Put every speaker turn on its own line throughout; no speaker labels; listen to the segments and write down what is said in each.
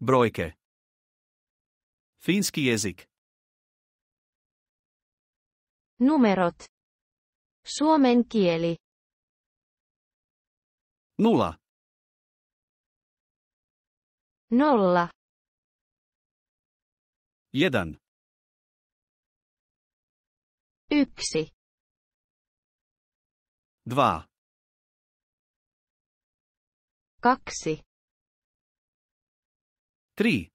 Brojke. Finski jezik. Numerot. Suomen kieli. Nula. Nolla. Jedan. Yksi. Dva. Kaksi. Три.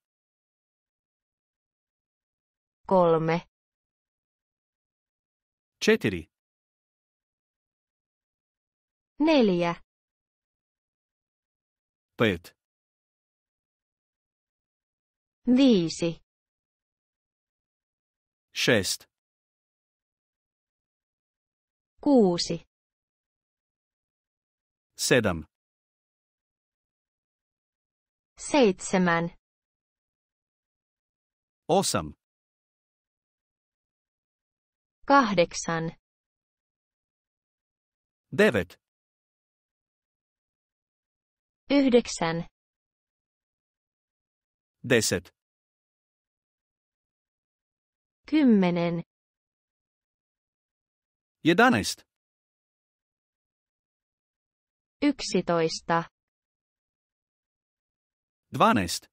Kolme. četiri, Neljä. pet, Viisi. šest, Kuusi. Sedam. Seitsemän. Awesome. Kahdeksan. Devet. Yhdeksän. Deset. Kymmenen. Jedanest. Yksitoista. Dvanest.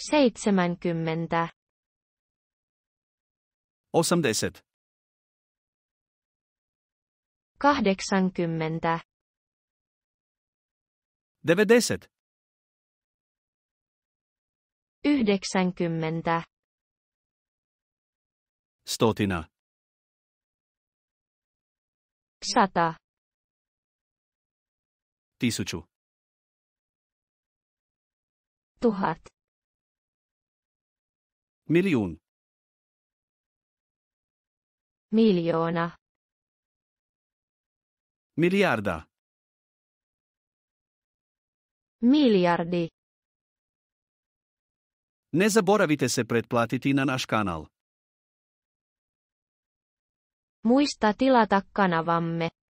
seitsemänkymmentä 80 kahdeksankymmentä 90 yhdeksänkymmentä Stotina sata Tisuchu. tuhat miljoon, Miljoona. miljarda, miljardi. Ne zaboravite se pretplatiti na naš kanal. Muista tilata kanavamme.